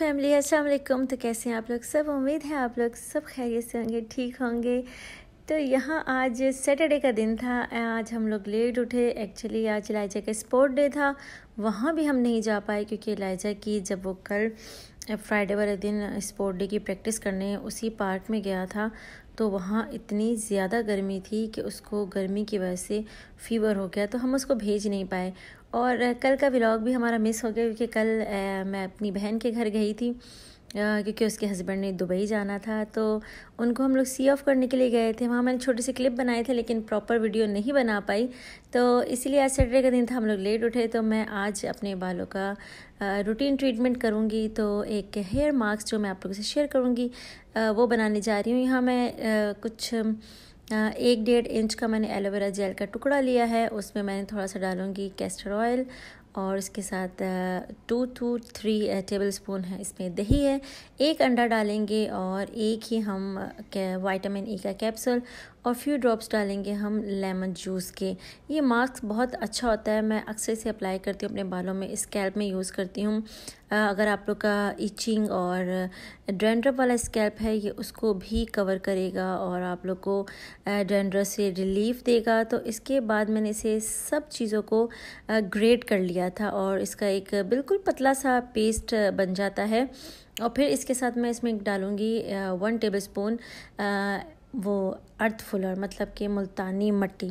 family अस्सलाम वालेकुम तो कैसे हैं आप लोग सब उम्मीद है आप लोग सब खैरियत से होंगे ठीक होंगे तो यहाँ आज सैटरडे का दिन था आज हम लोग लेट उठे एक्चुअली आज लाइजा का स्पोर्ट डे था वहाँ भी हम नहीं जा पाए क्योंकि लाइजा की जब वो कल फ्राइडे वाले दिन स्पोर्ट डे की प्रैक्टिस करने उसी पार्क में गया था तो वहाँ इतनी ज़्यादा गर्मी थी कि उसको गर्मी की वजह से फीवर हो गया तो हम उसको भेज नहीं पाए और कल का व्लॉग भी हमारा मिस हो गया क्योंकि कल मैं अपनी बहन के घर गई थी क्योंकि उसके हस्बैंड ने दुबई जाना था तो उनको हम लोग सी ऑफ करने के लिए गए थे वहाँ मैंने छोटे से क्लिप बनाए थे लेकिन प्रॉपर वीडियो नहीं बना पाई तो इसीलिए आज सैटरडे का दिन था हम लोग लेट उठे तो मैं आज अपने बालों का रूटीन ट्रीटमेंट करूँगी तो एक हेयर मास्क जो मैं आप लोगों से शेयर करूँगी वो बनाने जा रही हूँ यहाँ मैं कुछ एक डेढ़ इंच का मैंने एलोवेरा जेल का टुकड़ा लिया है उसमें मैंने थोड़ा सा डालूँगी कैस्टर ऑयल और इसके साथ two two three tablespoon है इसमें दही है एक अंडा डालेंगे और एक ही हम वाइटामिन ई e का कैप्सूल और फ्यू ड्रॉप्स डालेंगे हम लेमन जूस के ये मास्क बहुत अच्छा होता है मैं अक्सर इसे अप्लाई करती हूँ अपने बालों में स्कैल्प में यूज़ करती हूँ अगर आप लोग का इचिंग और ड्रेंड्रप वाला स्कैल्प है ये उसको भी कवर करेगा और आप लोग को डेंड्रफ से रिलीफ देगा तो इसके बाद मैंने इसे सब चीज़ों को ग्रेट कर लिया था और इसका एक बिल्कुल पतला सा पेस्ट बन जाता है और फिर इसके साथ मैं इसमें डालूँगी वन टेबल स्पून वो अर्थफुलर मतलब कि मुल्तानी मट्टी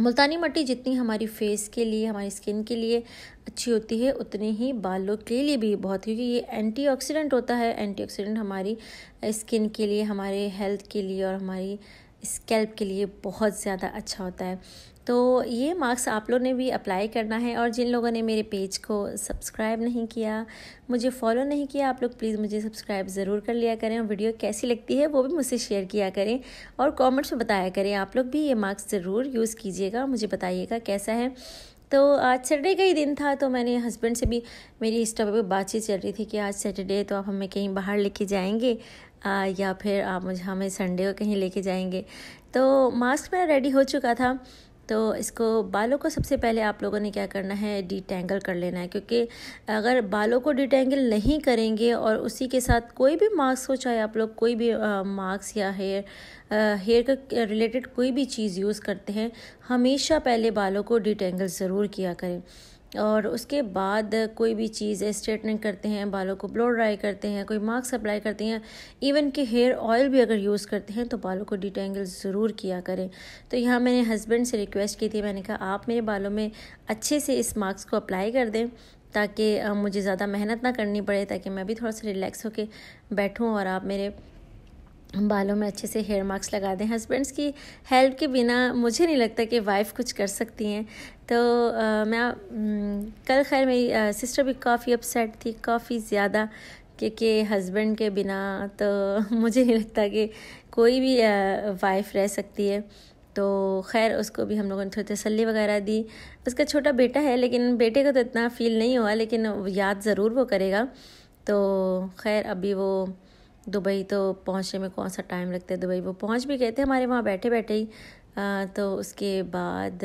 मुल्तानी मट्टी जितनी हमारी फेस के लिए हमारी स्किन के लिए अच्छी होती है उतनी ही बालों के लिए भी बहुत क्योंकि ये एंटीऑक्सीडेंट होता है एंटीऑक्सीडेंट हमारी स्किन के लिए हमारे हेल्थ के लिए और हमारी स्कैल्प के लिए बहुत ज़्यादा अच्छा होता है तो ये मार्क्स आप लोगों ने भी अप्लाई करना है और जिन लोगों ने मेरे पेज को सब्सक्राइब नहीं किया मुझे फॉलो नहीं किया आप लोग प्लीज़ मुझे सब्सक्राइब ज़रूर कर लिया करें और वीडियो कैसी लगती है वो भी मुझसे शेयर किया करें और कमेंट्स में बताया करें आप लोग भी ये मार्क्स ज़रूर यूज़ कीजिएगा मुझे बताइएगा कैसा है तो आज सैटरडे का ही दिन था तो मैंने हस्बैंड से भी मेरी इस टॉपिक पर बातचीत चल रही थी कि आज सैटरडे तो आप हमें कहीं बाहर लेके जाएंगे आ, या फिर आप मुझे हमें संडे को कहीं लेके जाएंगे तो मास्क मेरा रेडी हो चुका था तो इसको बालों को सबसे पहले आप लोगों ने क्या करना है डिटेंगल कर लेना है क्योंकि अगर बालों को डिटेंगल नहीं करेंगे और उसी के साथ कोई भी मास्क हो चाहे आप लोग कोई भी मास्क या हेयर हेयर का रिलेटेड कोई भी चीज़ यूज़ करते हैं हमेशा पहले बालों को डिटेंगल ज़रूर किया करें और उसके बाद कोई भी चीज़ स्ट्रेटनिंग करते हैं बालों को ब्लो ड्राई करते हैं कोई मास्क अप्लाई करते हैं इवन कि हेयर ऑयल भी अगर यूज़ करते हैं तो बालों को डिटेंगल ज़रूर किया करें तो यहाँ मैंने हस्बैंड से रिक्वेस्ट की थी मैंने कहा आप मेरे बालों में अच्छे से इस मास्क को अप्लाई कर दें ताकि मुझे ज़्यादा मेहनत ना करनी पड़े ताकि मैं भी थोड़ा सा रिलैक्स होकर बैठूँ और आप मेरे बालों में अच्छे से हेयर मार्क्स लगा दें हस्बैंड्स की हेल्प के बिना मुझे नहीं लगता कि वाइफ कुछ कर सकती हैं तो आ, मैं कल खैर मेरी सिस्टर भी काफ़ी अपसेट थी काफ़ी ज़्यादा क्योंकि हस्बैंड के बिना तो मुझे नहीं लगता कि कोई भी वाइफ रह सकती है तो खैर उसको भी हम लोगों ने थोड़ी तसली वगैरह दी उसका छोटा बेटा है लेकिन बेटे का तो इतना फील नहीं हुआ लेकिन याद ज़रूर वो करेगा तो खैर अभी वो दुबई तो पहुंचने में कौन सा टाइम लगता है दुबई वो पहुंच भी गए थे हमारे वहाँ बैठे बैठे ही तो उसके बाद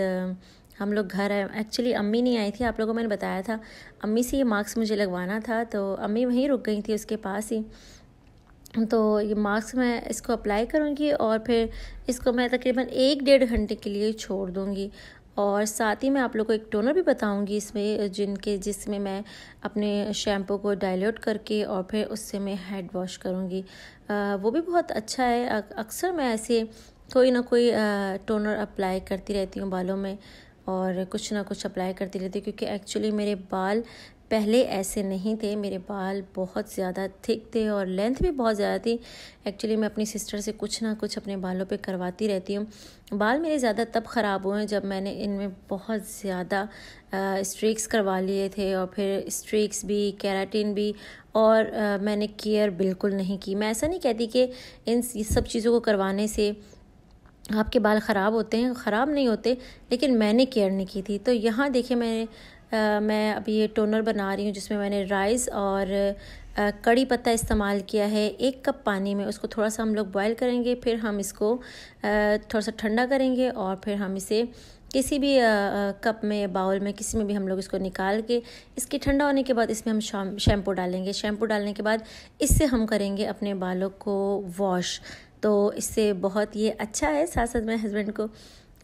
हम लोग घर आए एक्चुअली अम्मी नहीं आई थी आप लोगों को मैंने बताया था अम्मी से ये मार्क्स मुझे लगवाना था तो अम्मी वहीं रुक गई थी उसके पास ही तो ये मार्क्स मैं इसको अप्लाई करूँगी और फिर इसको मैं तकरीबन एक डेढ़ घंटे के लिए छोड़ दूँगी और साथ ही मैं आप लोग को एक टोनर भी बताऊंगी इसमें जिनके जिसमें मैं अपने शैम्पू को डाइल्यूट करके और फिर उससे मैं हेड वॉश करूँगी वो भी बहुत अच्छा है अक्सर मैं ऐसे कोई ना कोई टोनर अप्लाई करती रहती हूँ बालों में और कुछ ना कुछ अप्लाई करती रहती हूँ क्योंकि एक्चुअली मेरे बाल पहले ऐसे नहीं थे मेरे बाल बहुत ज़्यादा थिक थे और लेंथ भी बहुत ज़्यादा थी एक्चुअली मैं अपनी सिस्टर से कुछ ना कुछ अपने बालों पे करवाती रहती हूँ बाल मेरे ज़्यादा तब ख़राब हुए जब मैंने इनमें बहुत ज़्यादा स्ट्रिक्स करवा लिए थे और फिर स्ट्रिक्स भी कैराटिन भी और आ, मैंने केयर बिल्कुल नहीं की मैं ऐसा नहीं कहती कि इन सब चीज़ों को करवाने से आपके बाल ख़राब होते हैं ख़राब नहीं होते लेकिन मैंने केयर नहीं की थी तो यहाँ देखिए मैंने आ, मैं अभी ये टोनर बना रही हूँ जिसमें मैंने राइस और कड़ी पत्ता इस्तेमाल किया है एक कप पानी में उसको थोड़ा सा हम लोग बॉयल करेंगे फिर हम इसको थोड़ा सा ठंडा करेंगे और फिर हम इसे किसी भी कप में बाउल में किसी में भी हम लोग इसको निकाल के इसके ठंडा होने के बाद इसमें हम शैम्पू डालेंगे शैम्पू डालने के बाद इससे हम करेंगे अपने बालों को वॉश तो इससे बहुत ये अच्छा है साथ साथ मेरे हस्बैंड को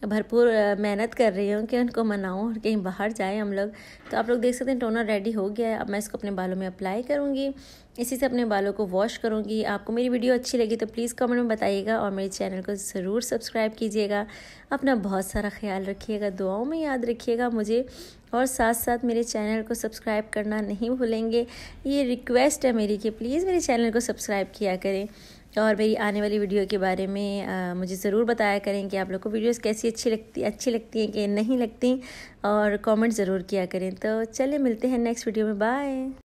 भरपूर मेहनत कर रही हूँ कि उनको मनाऊँ और कहीं बाहर जाए हम लोग तो आप लोग देख सकते हैं टोनर रेडी हो गया है अब मैं इसको अपने बालों में अप्लाई करूँगी इसी से अपने बालों को वॉश करूँगी आपको मेरी वीडियो अच्छी लगी तो प्लीज़ कमेंट में बताइएगा और मेरे चैनल को ज़रूर सब्सक्राइब कीजिएगा अपना बहुत सारा ख्याल रखिएगा दुआओं में याद रखिएगा मुझे और साथ साथ मेरे चैनल को सब्सक्राइब करना नहीं भूलेंगे ये रिक्वेस्ट है मेरी कि प्लीज़ मेरे चैनल को सब्सक्राइब किया करें और मेरी आने वाली वीडियो के बारे में आ, मुझे ज़रूर बताया करें कि आप लोग को वीडियोस कैसी अच्छी लगती अच्छी लगती हैं कि नहीं लगती और कमेंट ज़रूर किया करें तो चले मिलते हैं नेक्स्ट वीडियो में बाय